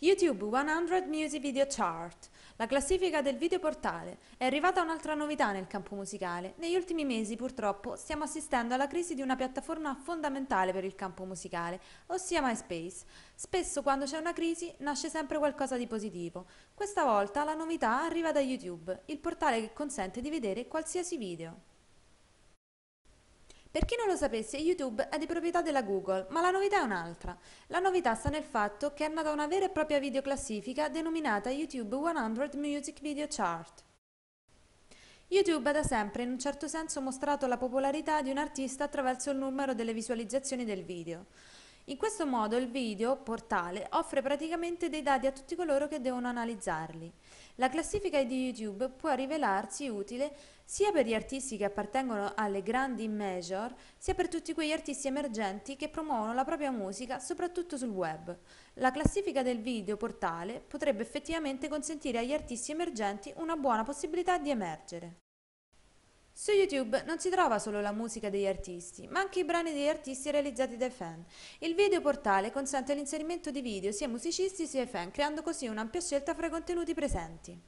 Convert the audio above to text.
YouTube 100 Music Video Chart, la classifica del videoportale, è arrivata un'altra novità nel campo musicale. Negli ultimi mesi, purtroppo, stiamo assistendo alla crisi di una piattaforma fondamentale per il campo musicale, ossia MySpace. Spesso quando c'è una crisi nasce sempre qualcosa di positivo. Questa volta la novità arriva da YouTube, il portale che consente di vedere qualsiasi video. Per chi non lo sapesse, YouTube è di proprietà della Google, ma la novità è un'altra. La novità sta nel fatto che è nata una vera e propria videoclassifica denominata YouTube 100 Music Video Chart. YouTube ha da sempre in un certo senso mostrato la popolarità di un artista attraverso il numero delle visualizzazioni del video. In questo modo il video portale offre praticamente dei dati a tutti coloro che devono analizzarli. La classifica di YouTube può rivelarsi utile sia per gli artisti che appartengono alle grandi major, sia per tutti quegli artisti emergenti che promuovono la propria musica soprattutto sul web. La classifica del video portale potrebbe effettivamente consentire agli artisti emergenti una buona possibilità di emergere. Su YouTube non si trova solo la musica degli artisti, ma anche i brani degli artisti realizzati dai fan. Il video portale consente l'inserimento di video sia musicisti sia fan, creando così un'ampia scelta fra i contenuti presenti.